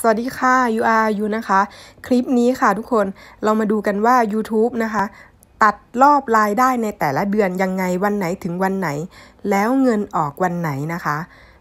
สวัสดีค่ะ UR ยูนะคะ คลิปนี้ค่ะทุกคนเรามาดูกันว่า YouTube นะคะ ตัดรอบรายได้ในแต่ละเดือน ยังไงวันไหนถึงวันไหน แล้วเงินออกวันไหนนะคะ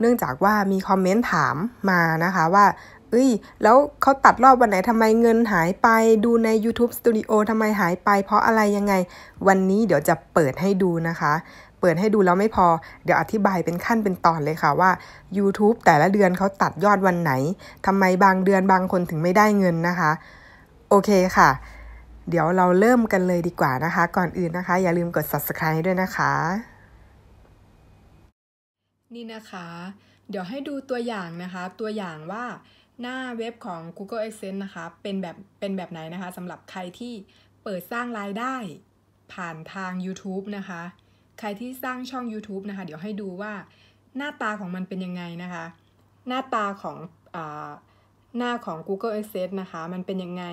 เนื่องจากว่ามีคอมเมนต์ถามมานะคะว่าเอ้ยแล้วเขาตัดรอบวันไหนทำไมเงินหายไปดูใน YouTube Studio ทำไมหายไป เพราะอะไรยังไง วันนี้เดี๋ยวจะเปิดให้ดูนะคะเปิดให้ดูแล้วไม่พอ เดี๋ยวอธิบายเป็นขั้นเป็นตอนเลยค่ะว่า YouTube แต่ละเดือนเขาตัดยอดวันไหน ทำไมบางเดือนบางคนถึงไม่ได้เงินนะคะ โอเคค่ะ เดี๋ยวเราเริ่มกันเลยดีกว่านะคะ ก่อนอื่นนะคะ อย่าลืมกด subscribe ด้วยนะคะ นี่นะคะ เดี๋ยวให้ดูตัวอย่างนะคะ ตัวอย่างว่าหน้าเว็บของ Google e x c e n s e นะคะ เป็นแบบเป็นแบบไหนนะคะสำหรับใครที่เปิดสร้างรายได้ ผ่านทาง YouTube นะคะใครที่สร้างช่อง YouTube นะคะ เดี๋ยวให้ดูว่าหน้าตาของมันเป็นยังไงนะคะ หน้าตาของอหน้าของ Google a s s e t s นะคะ มันเป็นยังไง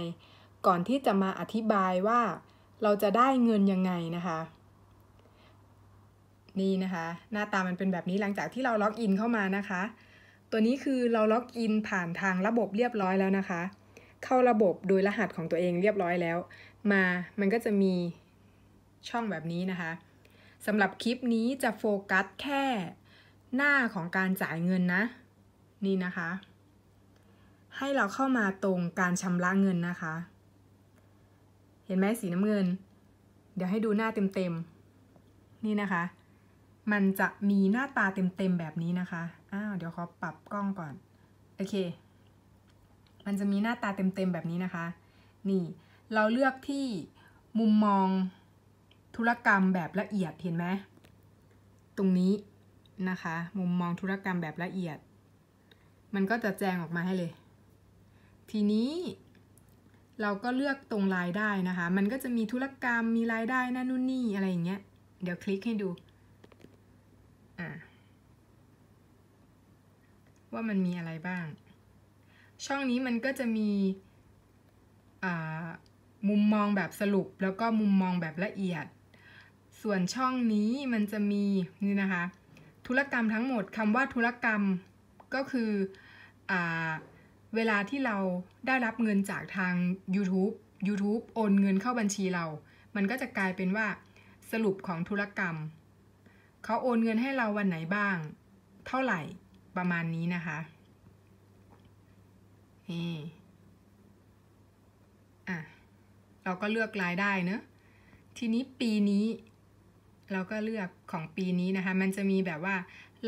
ก่อนที่จะมาอธิบายว่า เราจะได้เงินยังไงนะคะ นี่นะคะ หน้าตามันเป็นแบบนี้หลังจากที่เราล็อกอินเข้ามานะคะ ตัวนี้คือเราล็อกอินผ่านทางระบบเรียบร้อยแล้วนะคะ เข้าระบบโดยรหัสของตัวเองเรียบร้อยแล้ว มา มันก็จะมีช่องแบบนี้นะคะสำหรับคลิปนี้จะโฟกัสแค่หน้าของการจ่ายเงินนะนี่นะคะ ให้เราเข้ามาตรงการชำระเงินนะคะ เห็นไหมสีน้ำเงิน เดี๋ยวให้ดูหน้าเต็มๆนี่นะคะ มันจะมีหน้าตาเต็มๆแบบนี้นะคะอ้าวเดี๋ยวขอปรับกล้องก่อนโอเค มันจะมีหน้าตาเต็มๆแบบนี้นะคะ นี่เราเลือกที่มุมมองธุรกรรมแบบละเอียดเห็นไหม ตรงนี้นะคะมุมมองธุรกรรมแบบละเอียด มันก็จะแจ้งออกมาให้เลย ทีนี้เราก็เลือกตรงรายได้นะคะมันก็จะมีธุรกรรมมีรายได้นั่นนู่นนี่อะไรอย่างเงี้ยเดี๋ยวคลิกให้ดูว่ามันมีอะไรบ้าง ช่องนี้มันก็จะมีมุมมองแบบสรุปแล้วก็มุมมองแบบละเอียดส่วนช่องนี้มันจะมีนี่นะคะ ธุรกรรมทั้งหมด คำว่าธุรกรรมก็คืออเวลาที่เราได้รับเงินจากทาง YouTube YouTube โอนเงินเข้าบัญชีเรา มันก็จะกลายเป็นว่าสรุปของธุรกรรมเขาโอนเงินให้เราวันไหนบ้าง เท่าไหร่ประมาณนี้นะคะนี่อ่ะ เราก็เลือกรายได้เนอะ ทีนี้ปีนี้เราก็เลือกของปีนี้นะคะ มันจะมีแบบว่า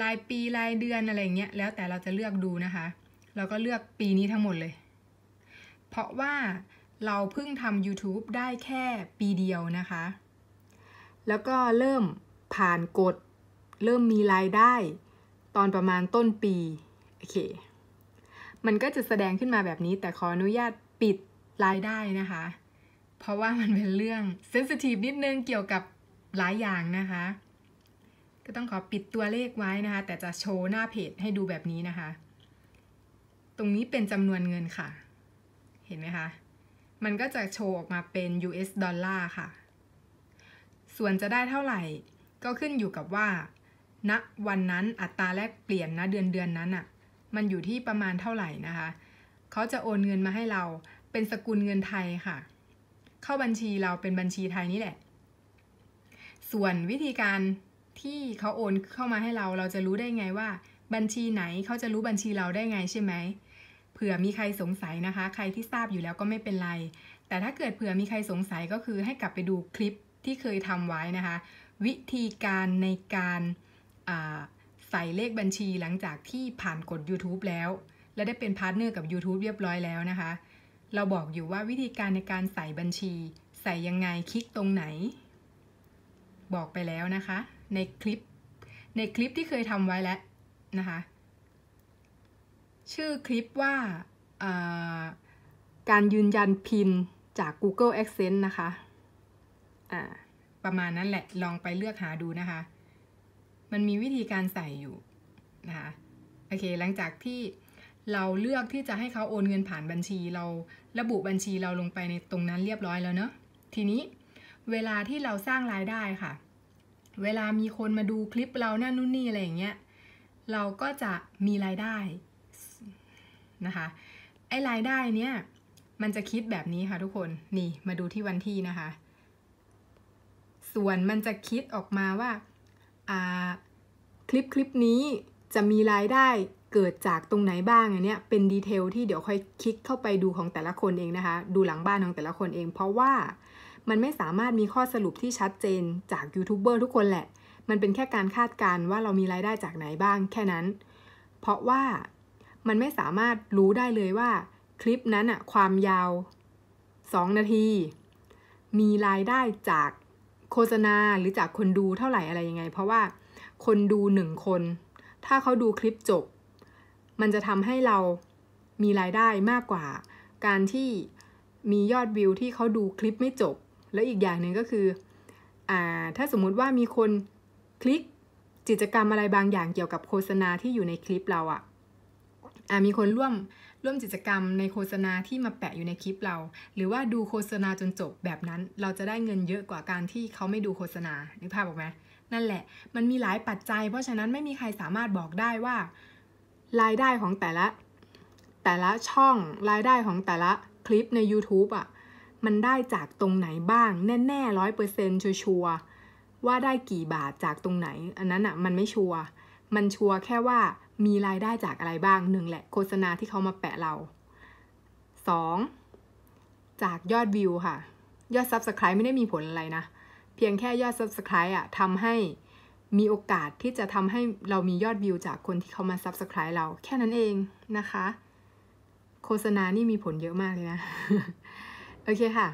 รายปีรายเดือนอะไรเงี้ย แล้วแต่เราจะเลือกดูนะคะเราก็เลือกปีนี้ทั้งหมดเลย เพราะว่าเราเพิ่งทำ YouTube ได้แค่ปีเดียวนะคะ แล้วก็เริ่มผ่านกฎเริ่มมีรายได้ ตอนประมาณต้นปี โอเค มันก็จะแสดงขึ้นมาแบบนี้ แต่ขออนุญาตปิดรายได้นะคะ เพราะว่ามันเป็นเรื่องเซนซิทีฟนิดนึงเกี่ยวกับหลายอย่างนะคะ ก็ต้องขอปิดตัวเลขไว้นะคะ แต่จะโชว์หน้าเพจให้ดูแบบนี้นะคะ ตรงนี้เป็นจำนวนเงินค่ะ เห็นไหมคะ มันก็จะโชว์ออกมาเป็น US ดอลลาร์ค่ะ ส่วนจะได้เท่าไหร่ ก็ขึ้นอยู่กับว่าณนะวันนั้น อัตราแลกเปลี่ยนนะ เดือนเดือนนั้นอะ่ะ มันอยู่ที่ประมาณเท่าไหร่นะคะ เขาจะโอนเงินมาให้เรา เป็นสกุลเงินไทยค่ะ เข้าบัญชีเราเป็นบัญชีไทยนี่แหละส่วนวิธีการที่เขาโอนเข้ามาให้เรา เราจะรู้ได้ไงว่าบัญชีไหนเขาจะรู้บัญชีเราได้ไงใช่ไหม เผื่อมีใครสงสัยนะคะ ใครที่ทราบอยู่แล้วก็ไม่เป็นไร แต่ถ้าเกิดเผื่อมีใครสงสัยก็คือให้กลับไปดูคลิปที่เคยทำไว้นะคะ วิธีการในการใส่เลขบัญชีหลังจากที่ผ่านกด YouTube แล้ว และได้เป็นพาร์ทเนอร์กับ YouTube เรียบร้อยแล้วนะคะ เราบอกอยู่ว่าวิธีการในการใส่บัญชี ใส่ยังไงคลิกตรงไหนบอกไปแล้วนะคะ ในคลิป ในคลิปที่เคยทำไว้แล้วนะคะ ชื่อคลิปว่าการยืนยันพินจาก Google Accent นะคะะประมาณนั้นแหละ ลองไปเลือกหาดูนะคะ มันมีวิธีการใส่อยู่นะคะ โอเคหลังจากที่เราเลือกที่จะให้เขาโอนเงินผ่านบัญชีเราระบุบัญชีเราลงไปในตรงนั้นเรียบร้อยแล้วเนาะทีนี้เวลาที่เราสร้างรายได้ค่ะ เวลามีคนมาดูคลิปเราเนี่ยนู่นนี่อะไรอย่างเงี้ย เราก็จะมีรายได้นะคะ ไอ้รายได้เนี้ยมันจะคิดแบบนี้ค่ะทุกคน นี่มาดูที่วันที่นะคะ ส่วนมันจะคิดออกมาว่าคลิปคลิปนี้จะมีรายได้เกิดจากตรงไหนบ้างอันเนี้ย เป็นดีเทลที่เดี๋ยวค่อยคลิกเข้าไปดูของแต่ละคนเองนะคะ ดูหลังบ้านของแต่ละคนเอง เพราะว่ามันไม่สามารถมีข้อสรุปที่ชัดเจนจากยูทูบเบอร์ทุกคนแหละ มันเป็นแค่การคาดการณ์ว่าเรามีรายได้จากไหนบ้าง แค่นั้น เพราะว่ามันไม่สามารถรู้ได้เลยว่า คลิปนั้นอะความยาว 2 นาที มีรายได้จากโฆษณาหรือจากคนดูเท่าไหร่อะไรยังไง เพราะว่าคนดูหนึ่งคน ถ้าเขาดูคลิปจบ มันจะทำให้เรามีรายได้มากกว่า การที่มียอดวิวที่เขาดูคลิปไม่จบแล้วอีกอย่างหนึ่งก็คืออ่าถ้าสมมุติว่ามีคนคลิกกิจกรรมอะไรบางอย่างเกี่ยวกับโฆษณาที่อยู่ในคลิปเราอะอ่ามีคนร่วมร่วมกิจกรรมในโฆษณาที่มาแปะอยู่ในคลิปเรา หรือว่าดูโฆษณาจนจบแบบนั้น เราจะได้เงินเยอะกว่าการที่เขาไม่ดูโฆษณา นึกภาพออกไหม นั่นแหละ มันมีหลายปัจจัย เพราะฉะนั้นไม่มีใครสามารถบอกได้ว่ารายได้ของแต่ละ แต่ละช่อง รายได้ของแต่ละคลิปใน YouTube อะ่ะมันได้จากตรงไหนบ้างแน่ๆร้อยเปอร์เซ็นต์ชัวร์ว่าได้กี่บาทจากตรงไหน อันนั้นอะ่ะมันไม่ชัวร์มันชัวร์แค่ว่ามีรายได้จากอะไรบ้างหนึ่งแหละโฆษณาที่เขามาแปะเราสองจากยอดวิวค่ะยอด Subscribe ไม่ได้มีผลอะไรนะเพียงแค่ยอด Subscribe อะ่ะทำให้มีโอกาสที่จะทำให้เรามียอดวิวจากคนที่เขามา Subscribe เราแค่นั้นเองนะคะ โฆษณานี่มีผลเยอะมากเลยนะโอเคค่ะ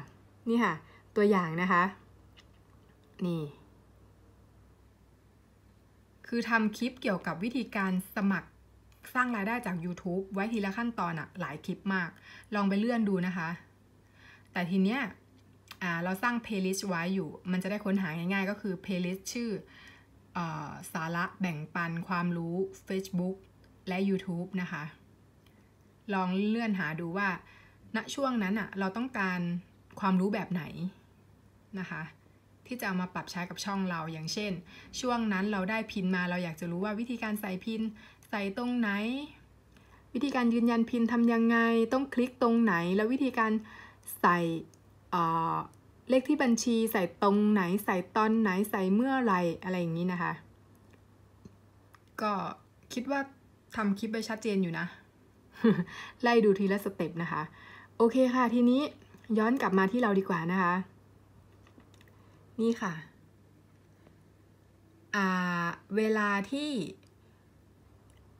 นี่ค่ะ ตัวอย่างนะคะ นี่ คือทำคลิปเกี่ยวกับวิธีการสมัครสร้างรายได้จาก YouTube ไว้ทีละขั้นตอนอะหลายคลิปมาก ลองไปเลื่อนดูนะคะ แต่ทีเนี้ยเราสร้างเพลย์ลิสต์ไว้อยู่ มันจะได้ค้นหาง่ายๆก็คือเพลย์ลิสต์ชื่ออสาระแบ่งปันความรู้ Facebook และ YouTube นะคะ ลองเลื่อนหาดูว่าณช่วงนั้นอะเราต้องการความรู้แบบไหนนะคะที่จะเอามาปรับใช้กับช่องเราอย่างเช่น ช่วงนั้นเราได้พินมาเราอยากจะรู้ว่าวิธีการใส่พินใส่ตรงไหน วิธีการยืนยันพินทำยังไง ต้องคลิกตรงไหน แล้ววิธีการใส่เลขที่บัญชี ใส่ตรงไหน ใส่ตอนไหนใส่เมื่อไรอะไรอย่างนี้นะคะ ก็คิดว่าทำคลิปไปชัดเจนอยู่นะ ไล่ดูทีละสเต็ปนะคะโอเคค่ะ ทีนี้ย้อนกลับมาที่เราดีกว่านะคะ นี่ค่ะ เวลาที่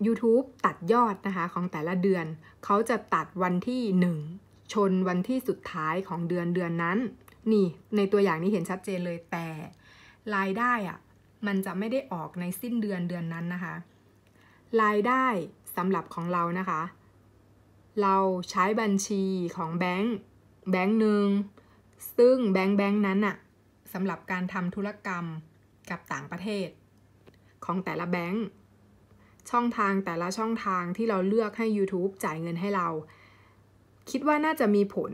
YouTube ตัดยอดนะคะ ของแต่ละเดือนเขาจะตัดวันที่ 1 ชนวันที่สุดท้ายของเดือนเดือนนั้น นี่ในตัวอย่างนี้เห็นชัดเจนเลยแต่รายได้อะมันจะไม่ได้ออกในสิ้นเดือนเดือนนั้นนะคะรายได้สำหรับของเรานะคะเราใช้บัญชีของแบงค์แบงค์หนึ่งซึ่งแบงค์แบงค์นั้นอะสำหรับการทำธุรกรรมกับต่างประเทศ ของแต่ละแบงค์ช่องทางแต่ละช่องทางที่เราเลือกให้ YouTube จ่ายเงินให้เรา คิดว่าน่าจะมีผล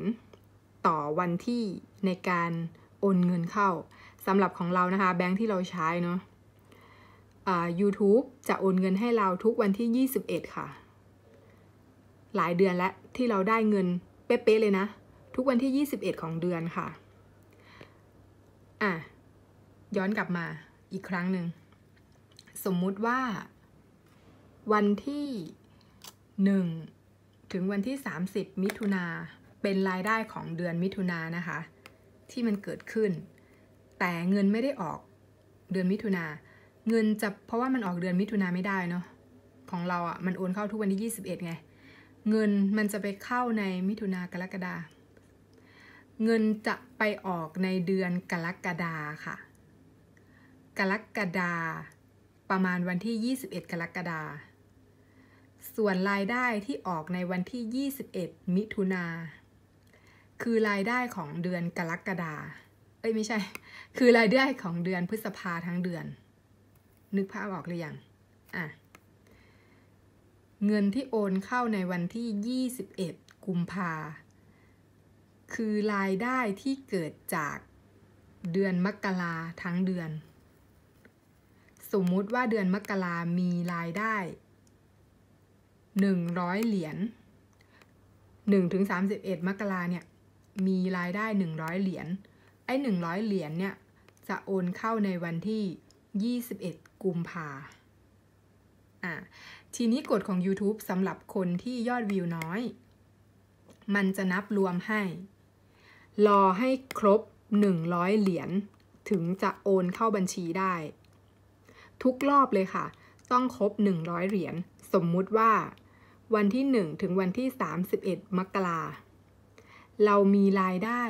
ต่อวันที่ในการโอนเงินเข้าสำหรับของเรานะคะแบงค์ที่เราใช้เนาะ YouTube จะโอนเงินให้เราทุกวันที่ 21 ค่ะหลายเดือนแล้วที่เราได้เงิน เป๊ะๆเลยนะ ทุกวันที่ 21 ของเดือนค่ะ อ่ะ ย้อนกลับมาอีกครั้งหนึ่ง สมมุติว่า วันที่1ถึงวันที่ 30 มิถุนาเป็นรายได้ของเดือนมิถุนานะคะ ที่มันเกิดขึ้น แต่เงินไม่ได้ออกเดือนมิถุนาเงินจะเพราะว่ามันออกเดือนมิถุนาไม่ได้เนาะของเราอะ่ะ มันโอนเข้าทุกวันที่ 21ไงเงินมันจะไปเข้าในมิถุนากรกฎาเงินจะไปออกในเดือนกรกฎาค่ะกรกฎาประมาณวันที่ 21 กรกฎาส่วนรายได้ที่ออกในวันที่21มิถุนาคือรายได้ของเดือนกรกฎาเอ้ยไม่ใช่ คือรายได้ของเดือนพฤษภาทั้งเดือน นึกภาพออกหรือยังอ่ะเงินที่โอนเข้าในวันที่ 21 กุมภาคือรายได้ที่เกิดจากเดือนมกราทั้งเดือน สมมุติว่าเดือนมกรามีรายได้ 100 เหรียญ1ถึง31มกราเนี่ย มีรายได้ 100 เหรียญ ไอ้100 เหรียญเนี่ยจะโอนเข้าในวันที่ 21 กุมภาอ่าทีนี้กฎของ YouTube สำหรับคนที่ยอดวิวน้อย มันจะนับรวมให้ รอให้ครบ 100 เหรียญถึงจะโอนเข้าบัญชีได้ ทุกรอบเลยค่ะ ต้องครบ 100 เหรียญสมมุติว่า วันที่ 1 ถึงวันที่ 31 มกราเรามีรายได้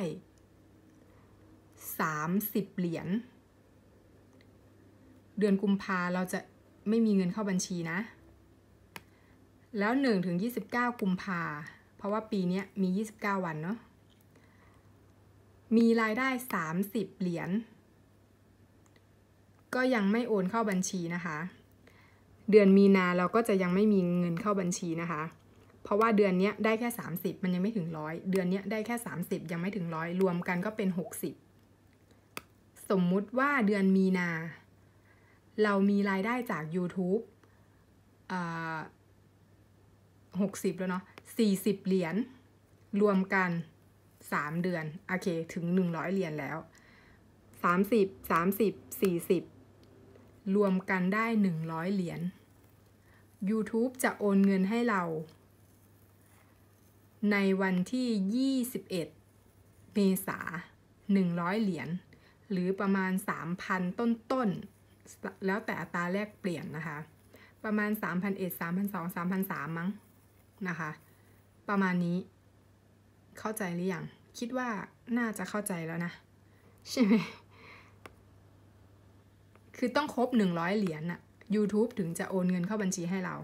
30 เหรียญเดือนกุมภาเราจะไม่มีเงินเข้าบัญชีนะแล้ว1ถึง29 กุมภา เพราะว่าปีนี้มี 29 วันเนาะ มีรายได้ 30 เหรียญ ก็ยังไม่โอนเข้าบัญชีนะคะ เดือนมีนาเราก็จะยังไม่มีเงินเข้าบัญชีนะคะ เพราะว่าเดือนนี้ได้แค่ 30มันยังไม่ถึงร้อยเดือนนี้ได้แค่ 30 ยังไม่ถึงร้อยรวมกันก็เป็น 60 สมมุติว่าเดือนมีนา เรามีรายได้จาก YouTube หกสิบแล้วเนาะสสี่ิบเหรียญรวมกันสามเดือนโอเคถึงหนึ่งร้อยเหรียญแล้วสสสสาามมิิบบสี่สิบรวมกันได้หนึ่งร้อยเหรียญ YouTube จะโอนเงินให้เรา ในวันที่ 21 เมษา100 เหรียญหรือประมาณ 3,000 ต้นต้น แล้วแต่อัตราแลกเปลี่ยนนะคะ ประมาณ3,001 3,002 3,003มั้งนะคะ ประมาณนี้ เข้าใจหรือยังคิดว่าน่าจะเข้าใจแล้วนะ ใช่ไหมคือต้องครบ 100 เหรียญอะ YouTube ถึงจะโอนเงินเข้าบัญชีให้เรา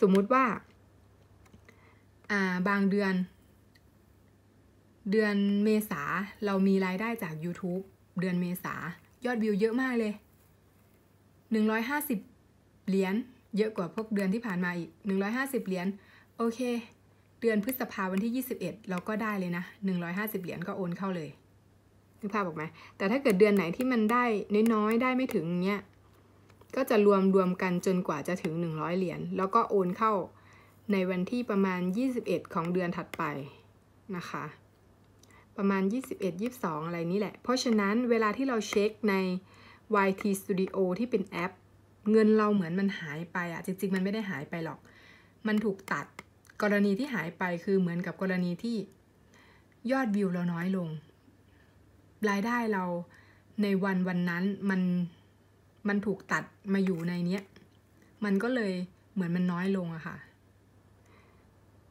สมมุติว่า อ่าบางเดือน เดือนเมษา เรามีรายได้จาก YouTube เดือนเมษา ยอดวิวเยอะมากเลย 150 เหรียญเยอะกว่าพวกเดือนที่ผ่านมาอีก 150 เหรียญโอเค เดือนพฤษภาวันที่ 21 เราก็ได้เลยนะ 150 เหรียญก็โอนเข้าเลย นึกภาพออกไหม แต่ถ้าเกิดเดือนไหนที่มันได้ น้อยๆได้ไม่ถึงเงี้ยก็จะรวมรวมกันจนกว่าจะถึง 100 เหรียญแล้วก็โอนเข้าในวันที่ประมาณ 21 ของเดือนถัดไปนะคะ ประมาณ 21 22 อะไรนี้แหละ เพราะฉะนั้นเวลาที่เราเช็คใน YT Studio ที่เป็นแอป เงินเราเหมือนมันหายไปอะจริงๆมันไม่ได้หายไปหรอก มันถูกตัดกรณีที่หายไปคือเหมือนกับกรณีที่ยอดวิวเราน้อยลง รายได้เราในวันวันนั้นมันมันถูกตัดมาอยู่ในเนี้ย มันก็เลยเหมือนมันน้อยลงอะค่ะ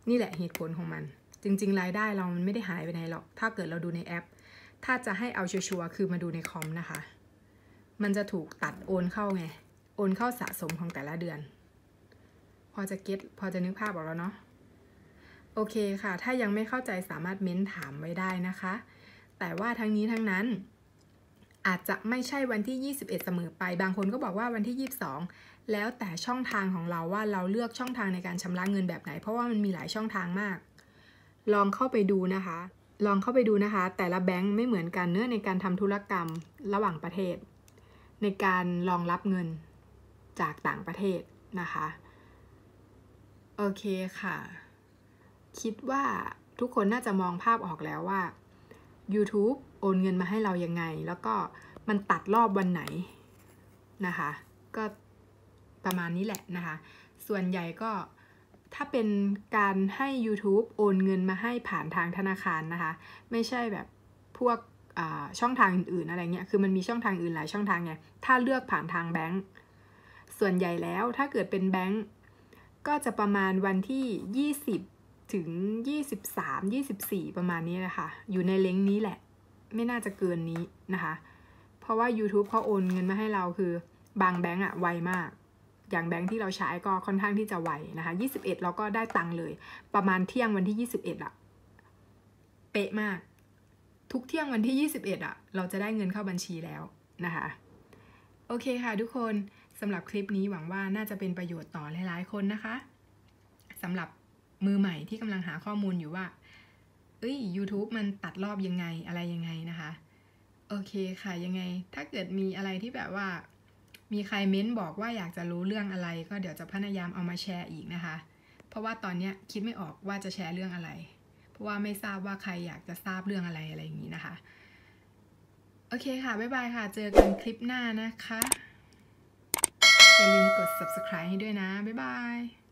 นี่แหละเหตุผลของมัน จริงๆ รายได้เรามันไม่ได้หายไปไหนหรอก ถ้าเกิดเราดูในแอป ถ้าจะให้เอาชัวร์คือมาดูในคอมนะคะ มันจะถูกตัดโอนเข้าไง โอนเข้าสะสมของแต่ละเดือน พอจะเก็ตพอจะนึกภาพออกแล้วเนาะโอเคค่ะ ถ้ายังไม่เข้าใจสามารถเม้นถามไว้ได้นะคะ แต่ว่าทั้งนี้ทั้งนั้น อาจจะไม่ใช่วันที่ 21 เสมอไป บางคนก็บอกว่าวันที่ 22 แล้วแต่ช่องทางของเราว่าเราเลือกช่องทางในการชำระเงินแบบไหน เพราะว่ามันมีหลายช่องทางมาก ลองเข้าไปดูนะคะ ลองเข้าไปดูนะคะ แต่ละแบงค์ไม่เหมือนกันเนื้อในการทำธุรกรรมระหว่างประเทศ ในการรองรับเงินจากต่างประเทศนะคะ โอเคค่ะคิดว่าทุกคนน่าจะมองภาพออกแล้วว่า YouTube โอนเงินมาให้เรายังไง แล้วก็มันตัดรอบวันไหนนะคะก็ ประมาณนี้แหละนะคะส่วนใหญ่ก็ถ้าเป็นการให้ YouTube โอนเงินมาให้ผ่านทางธนาคารนะคะไม่ใช่แบบพวกช่องทางอื่นๆอะไรเงี้ยคือมันมีช่องทางอื่นหลายช่องทางไงถ้าเลือกผ่านทางแบงก์ส่วนใหญ่แล้วถ้าเกิดเป็นแบงก์ก็จะประมาณวันที่20ถึง 23-24 ประมาณนี้นะคะ อยู่ในเลงนี้แหละ ไม่น่าจะเกินนี้นะคะ เพราะว่า YouTube เขาโอนเงินมาให้เราคือบางแบงก์อะไวมาก อย่างแบงก์ที่เราใช้ก็ค่อนข้างที่จะไวนะคะ21 เราก็ได้ตังค์เลย ประมาณเที่ยงวันที่ 21อะเป๊ะมาก ทุกเที่ยงวันที่ 21อะเราจะได้เงินเข้าบัญชีแล้วนะคะ โอเคค่ะทุกคน สำหรับคลิปนี้หวังว่าน่าจะเป็นประโยชน์ต่อหลาย ๆ คนนะคะสำหรับมือใหม่ที่กำลังหาข้อมูลอยู่ว่า เอ้ย YouTube มันตัดรอบยังไงอะไรยังไงนะคะ โอเคค่ะยังไงถ้าเกิดมีอะไรที่แบบว่า มีใครเม้นบอกว่าอยากจะรู้เรื่องอะไร ก็เดี๋ยวจะพยายามเอามาแชร์อีกนะคะ เพราะว่าตอนนี้คิดไม่ออกว่าจะแชร์เรื่องอะไร เพราะว่าไม่ทราบว่าใครอยากจะทราบเรื่องอะไรอะไรอย่างนี้นะคะ โอเคค่ะ บ๊ายบายค่ะ เจอกันคลิปหน้านะคะอย่าลืมกด subscribe ให้ด้วยนะบ๊ายบาย